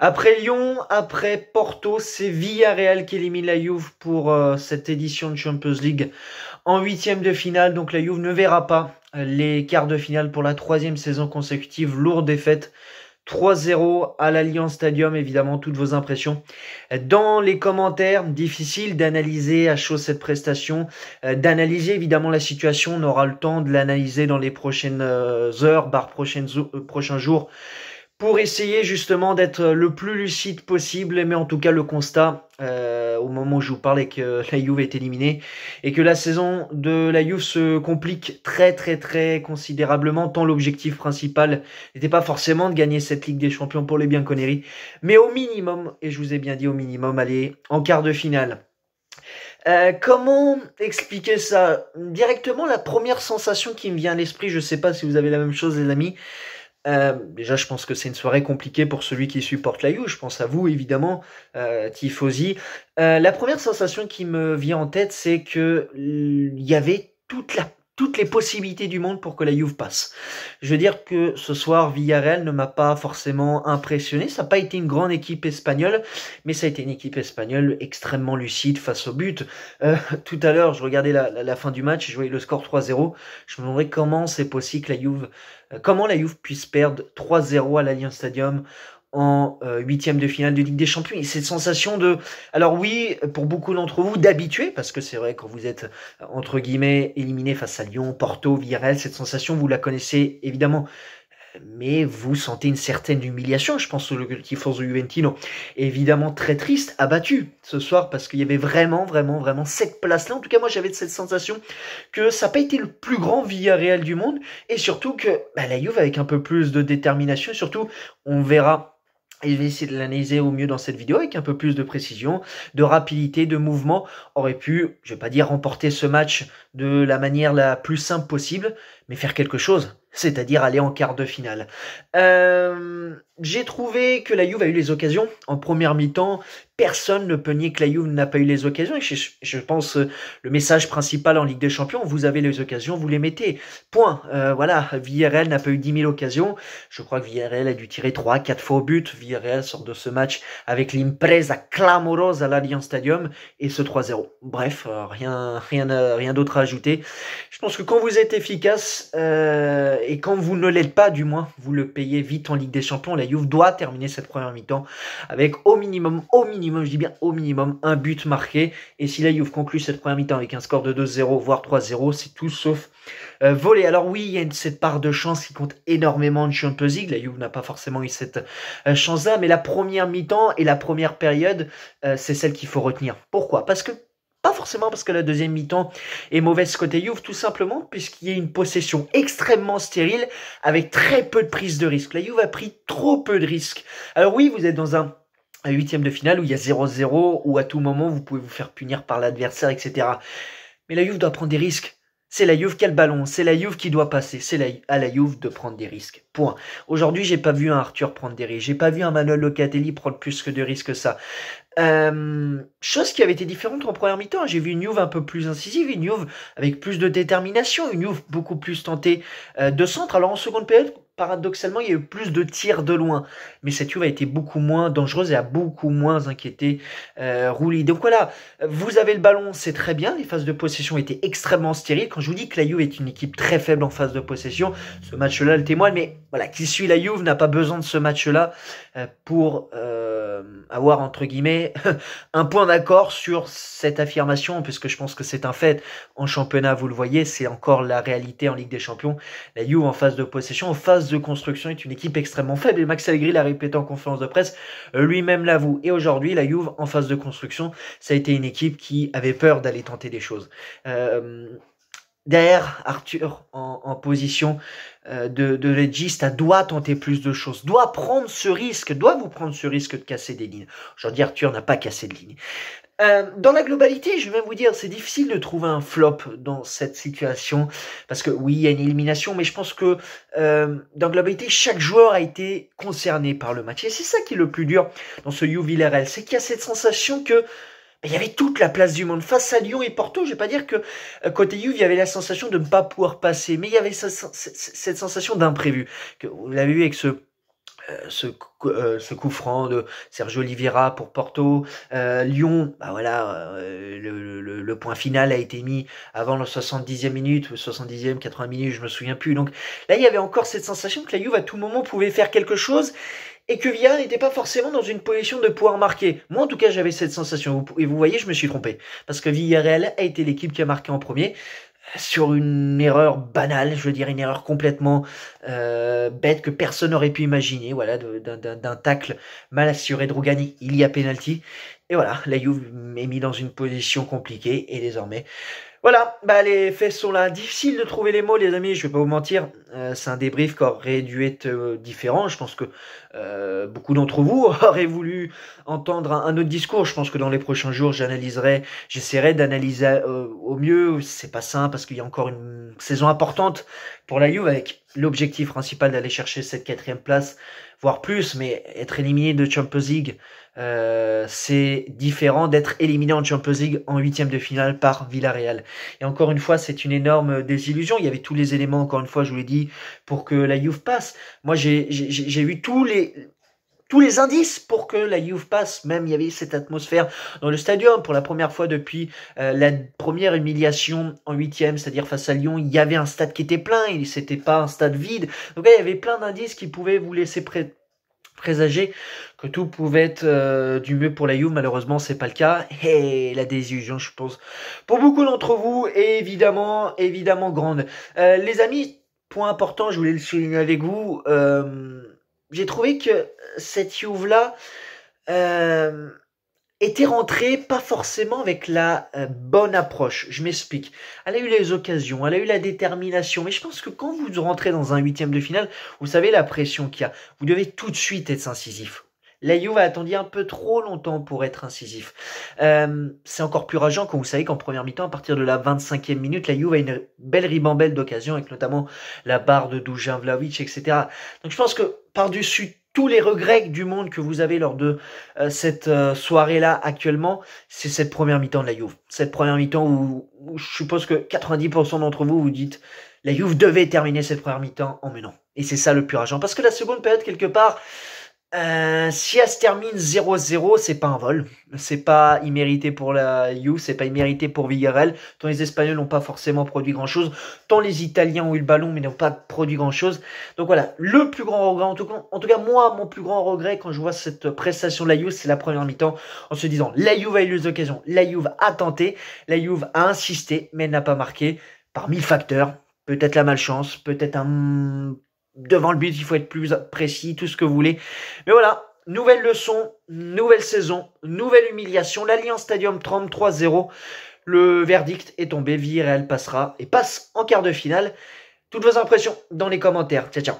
Après Lyon, après Porto, c'est Villarreal qui élimine la Juve pour euh, cette édition de Champions League en huitième de finale. Donc la Juve ne verra pas les quarts de finale pour la troisième saison consécutive. Lourde défaite. 3-0 à l'Alliance Stadium, évidemment, toutes vos impressions dans les commentaires. Difficile d'analyser à chaud cette prestation, euh, d'analyser évidemment la situation. On aura le temps de l'analyser dans les prochaines euh, heures, barre prochains jours pour essayer justement d'être le plus lucide possible. Mais en tout cas, le constat, euh, au moment où je vous parlais que la Juve est éliminée, et que la saison de la Juve se complique très très très considérablement, tant l'objectif principal n'était pas forcément de gagner cette Ligue des Champions pour les Bianconeri, mais au minimum, et je vous ai bien dit au minimum, aller en quart de finale. Euh, comment expliquer ça Directement, la première sensation qui me vient à l'esprit, je ne sais pas si vous avez la même chose les amis, euh, déjà, je pense que c'est une soirée compliquée pour celui qui supporte la You. Je pense à vous, évidemment, euh, Tifosi. Euh, la première sensation qui me vient en tête, c'est que il y avait toute la toutes les possibilités du monde pour que la Juve passe. Je veux dire que ce soir, Villarreal ne m'a pas forcément impressionné. Ça n'a pas été une grande équipe espagnole, mais ça a été une équipe espagnole extrêmement lucide face au but. Euh, tout à l'heure, je regardais la, fin du match, je voyais le score 3-0. Je me demandais comment c'est possible que la Juve, euh, comment la Juve puisse perdre 3-0 à l'Allianz Stadium en euh, huitième de finale de Ligue des Champions. Et cette sensation de, alors oui, pour beaucoup d'entre vous, d'habitué, parce que c'est vrai quand vous êtes euh, entre guillemets éliminé face à Lyon, Porto, Villarreal, cette sensation vous la connaissez évidemment. Mais vous sentez une certaine humiliation, je pense, le Forza Juventino. Évidemment très triste, abattu ce soir, parce qu'il y avait vraiment, vraiment, vraiment cette place-là. En tout cas, moi, j'avais cette sensation que ça n'a pas été le plus grand Villarreal du monde. Et surtout que bah, la Juve, avec un peu plus de détermination, surtout, on verra et je vais essayer de l'analyser au mieux dans cette vidéo avec un peu plus de précision, de rapidité, de mouvement. Aurait pu, je vais pas dire remporter ce match de la manière la plus simple possible, mais faire quelque chose c'est-à-dire aller en quart de finale. Euh, j'ai trouvé que la Juve a eu les occasions. En première mi-temps, personne ne peut nier que la Juve n'a pas eu les occasions. je, pense euh, le message principal en Ligue des Champions, vous avez les occasions, vous les mettez. Point. Euh, voilà, Villarreal n'a pas eu 10 000 occasions. Je crois que Villarreal a dû tirer 3, 4 fois au but. Villarreal sort de ce match avec l'impresa clamorosa à l'Allianz Stadium et ce 3-0. Bref, rien, rien, rien d'autre à ajouter. Je pense que quand vous êtes efficace et quand vous ne l'êtes pas, du moins, vous le payez vite en Ligue des Champions. La Juve doit terminer cette première mi-temps avec au minimum, au minimum, je dis bien au minimum, un but marqué. Et si la Juve conclut cette première mi-temps avec un score de 2-0, voire 3-0, c'est tout sauf voler, euh, volé. Alors oui, il y a cette part de chance qui compte énormément de Champions League. La Juve n'a pas forcément eu cette euh, chance-là, mais la première mi-temps et la première période, euh, c'est celle qu'il faut retenir. Pourquoi Parce que forcément parce que la deuxième mi-temps est mauvaise côté Juve, tout simplement puisqu'il y a une possession extrêmement stérile avec très peu de prise de risque. La Juve a pris trop peu de risques. Alors oui, vous êtes dans un huitième de finale où il y a 0-0, où à tout moment vous pouvez vous faire punir par l'adversaire, etc. Mais la Juve doit prendre des risques. C'est la Juve qui a le ballon, c'est la Juve qui doit passer, c'est à la Juve de prendre des risques. Point. Aujourd'hui, j'ai pas vu un Arthur prendre des risques, j'ai pas vu un Manuel Locatelli prendre plus que de risques que ça. Euh, chose qui avait été différente en première mi-temps. J'ai vu une Juve un peu plus incisive, une Juve avec plus de détermination, une Juve beaucoup plus tentée euh, de centre. Alors en seconde période, paradoxalement, il y a eu plus de tirs de loin. Mais cette Juve a été beaucoup moins dangereuse et a beaucoup moins inquiété euh, Rouli. Donc voilà, vous avez le ballon, c'est très bien. Les phases de possession étaient extrêmement stériles. Quand je vous dis que la Juve est une équipe très faible en phase de possession, ce match-là le témoigne. Mais voilà, qui suit la Juve n'a pas besoin de ce match-là euh, pour... Euh, euh, avoir entre guillemets un point d'accord sur cette affirmation, puisque je pense que c'est un fait. En championnat, vous le voyez, c'est encore la réalité en Ligue des Champions. La Juve en phase de possession, en phase de construction, est une équipe extrêmement faible. Et Max Allegri l'a répété en conférence de presse, euh, lui-même l'avoue. Et aujourd'hui, la Juve en phase de construction, ça a été une équipe qui avait peur d'aller tenter des choses. Euh, derrière Arthur en, position euh, de, de doit tenter plus de choses, doit prendre ce risque, doit vous prendre ce risque de casser des lignes. Aujourd'hui, Arthur n'a pas cassé de lignes. Euh, dans la globalité, je vais vous dire, c'est difficile de trouver un flop dans cette situation parce que oui, il y a une élimination, mais je pense que euh, dans la globalité, chaque joueur a été concerné par le match et c'est ça qui est le plus dur dans ce RL, c'est qu'il y a cette sensation que il y avait toute la place du monde. Face à Lyon et Porto, je vais pas dire que euh, côté Juve, il y avait la sensation de ne pas pouvoir passer, mais il y avait cette sensation d'imprévu. Vous l'avez vu avec euh, euh, ce coup franc de Sergio Oliveira pour Porto, Lyon, bah voilà, le, point final a été mis avant la 70e minute, 70e, 80 minutes, je me souviens plus. Donc là, il y avait encore cette sensation que la Juve à tout moment pouvait faire quelque chose et que Villa n'était pas forcément dans une position de pouvoir marquer. Moi, en tout cas, j'avais cette sensation. Et vous voyez, je me suis trompé. Parce que Villarreal a été l'équipe qui a marqué en premier euh, sur une erreur banale, je veux dire une erreur complètement euh, bête que personne n'aurait pu imaginer, voilà, d'un tacle mal assuré de Rougani, il y a penalty, et voilà, la Juve est mise dans une position compliquée, et désormais, voilà, bah les faits sont là. Difficile de trouver les mots, les amis, je vais pas vous mentir. Euh, c'est un débrief qui aurait dû être euh, différent. Je pense que euh, beaucoup d'entre vous auraient voulu entendre un, autre discours. Je pense que dans les prochains jours, j'analyserai, j'essaierai d'analyser au mieux. C'est pas simple parce qu'il y a encore une saison importante pour la Juve avec l'objectif principal d'aller chercher cette quatrième place, voire plus, mais être éliminé de Champions League, euh, c'est différent d'être éliminé en Champions League en huitième de finale par Villarreal. Et encore une fois, c'est une énorme désillusion. Il y avait tous les éléments, encore une fois, je vous l'ai dit, pour que la Juve passe. Moi, j'ai vu tous les tous les indices pour que la Juve passe. Même il y avait cette atmosphère dans le stade. pour la première fois depuis euh, la première humiliation en huitième, c'est-à-dire face à Lyon. Il y avait un stade qui était plein, il n'était pas un stade vide. Donc il y avait plein d'indices qui pouvaient vous laisser présager que tout pouvait être euh, du mieux pour la Juve. Malheureusement, c'est pas le cas. Et la désillusion, je pense, pour beaucoup d'entre vous, est évidemment, évidemment grande. Euh, les amis, point important, je voulais le souligner avec vous. Euh, j'ai trouvé que euh, cette Juve-là euh, était rentrée pas forcément avec la euh, bonne approche. Je m'explique. Elle a eu les occasions, elle a eu la détermination. Mais je pense que quand vous rentrez dans un huitième de finale, vous savez la pression qu'il y a. Vous devez tout de suite être incisif. La Juve a attendu un peu trop longtemps pour être incisif. Euh, c'est encore plus rageant quand vous savez qu'en première mi-temps, à partir de la 25e minute, la Juve a une belle ribambelle d'occasion avec notamment la barre de Dujin Vlaovic, etc. Donc je pense que par-dessus tous les regrets du monde que vous avez lors de euh, cette euh, soirée-là actuellement, c'est cette première mi-temps de la Juve. Cette première mi-temps où, je suppose que 90% d'entre vous vous dites la Juve devait terminer cette première mi-temps en menant. Et c'est ça le plus rageant. Parce que la seconde période, quelque part, euh, si elle se termine 0-0, c'est pas un vol. C'est pas immérité pour la You, c'est pas immérité pour Villareal, Tant les Espagnols n'ont pas forcément produit grand chose. Tant les Italiens ont eu le ballon, mais n'ont pas produit grand chose. Donc voilà, le plus grand regret, en tout, cas, moi, mon plus grand regret quand je vois cette prestation de la You, c'est la première mi-temps en se disant la Juve a eu les occasions, la Juve a tenté, la Juve a insisté, mais n'a pas marqué par mille facteurs. Peut-être la malchance, peut-être un devant le but, il faut être plus précis, tout ce que vous voulez. Mais voilà, nouvelle leçon, nouvelle saison, nouvelle humiliation. L'Alliance Stadium 33-0. Le verdict est tombé. elle passera et passe en quart de finale. Toutes vos impressions dans les commentaires. Ciao, ciao.